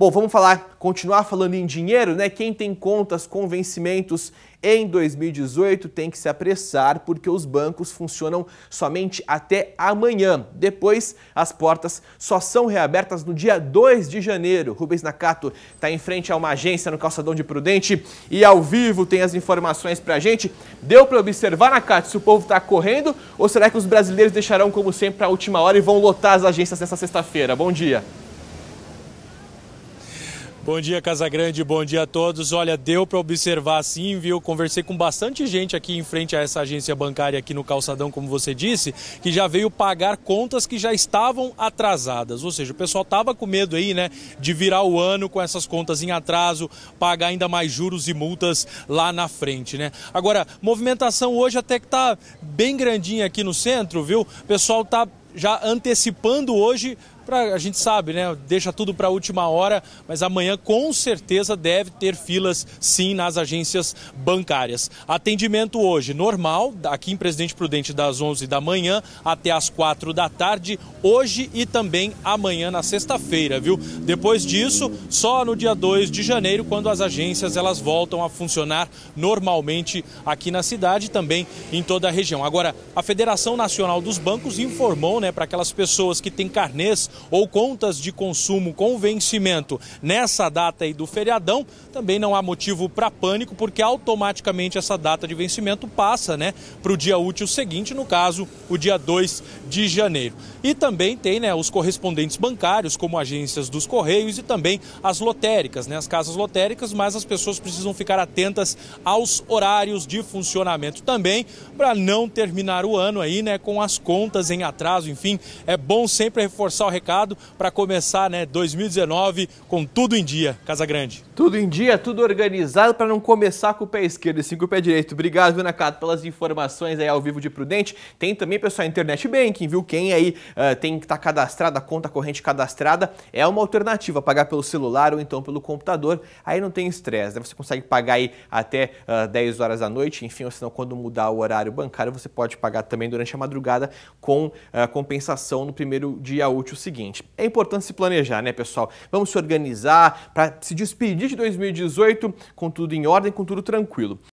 Bom, vamos falar, continuar falando em dinheiro, né? Quem tem contas com vencimentos em 2018 tem que se apressar porque os bancos funcionam somente até amanhã. Depois, as portas só são reabertas no dia 2 de janeiro. Rubens Nakato está em frente a uma agência no Calçadão de Prudente e ao vivo tem as informações para a gente. Deu para observar, Nakato, se o povo está correndo ou será que os brasileiros deixarão como sempre a última hora e vão lotar as agências nessa sexta-feira? Bom dia. Bom dia, Casagrande. Bom dia a todos. Olha, deu para observar sim, viu? Conversei com bastante gente aqui em frente a essa agência bancária aqui no Calçadão, como você disse, que já veio pagar contas que já estavam atrasadas. Ou seja, o pessoal tava com medo aí, né, de virar o ano com essas contas em atraso, pagar ainda mais juros e multas lá na frente, né? Agora, movimentação hoje até que tá bem grandinha aqui no centro, viu? O pessoal tá já antecipando hoje Pra, a gente sabe, né? Deixa tudo para a última hora, mas amanhã com certeza deve ter filas sim nas agências bancárias. Atendimento hoje normal, aqui em Presidente Prudente, das 11 da manhã até as 4 da tarde, hoje e também amanhã na sexta-feira, viu? Depois disso, só no dia 2 de janeiro, quando as agências elas voltam a funcionar normalmente aqui na cidade e também em toda a região. Agora, a Federação Nacional dos Bancos informou, né, para aquelas pessoas que têm carnês ou contas de consumo com vencimento nessa data aí do feriadão, também não há motivo para pânico, porque automaticamente essa data de vencimento passa né, para o dia útil seguinte, no caso, o dia 2 de janeiro. E também tem né, os correspondentes bancários, como agências dos Correios e também as lotéricas, né, as casas lotéricas, mas as pessoas precisam ficar atentas aos horários de funcionamento também, para não terminar o ano aí né, com as contas em atraso. Enfim, é bom sempre reforçar o recado para começar né, 2019 com tudo em dia, Casa Grande. Tudo em dia, tudo organizado para não começar com o pé esquerdo e sim com o pé direito. Obrigado, viu, Nakato, pelas informações aí ao vivo de Prudente. Tem também, pessoal, Internet Banking, viu? Quem aí uh, tem que estar tá cadastrada, a conta corrente cadastrada, é uma alternativa, pagar pelo celular ou então pelo computador. Aí não tem estresse, né? Você consegue pagar aí até uh, eh, 10 horas da noite, enfim, ou senão quando mudar o horário bancário, você pode pagar também durante a madrugada com uh, compensação no primeiro dia útil seguinte seguinte: é importante se planejar, né, pessoal? Vamos se organizar para se despedir de 2018 com tudo em ordem, com tudo tranquilo.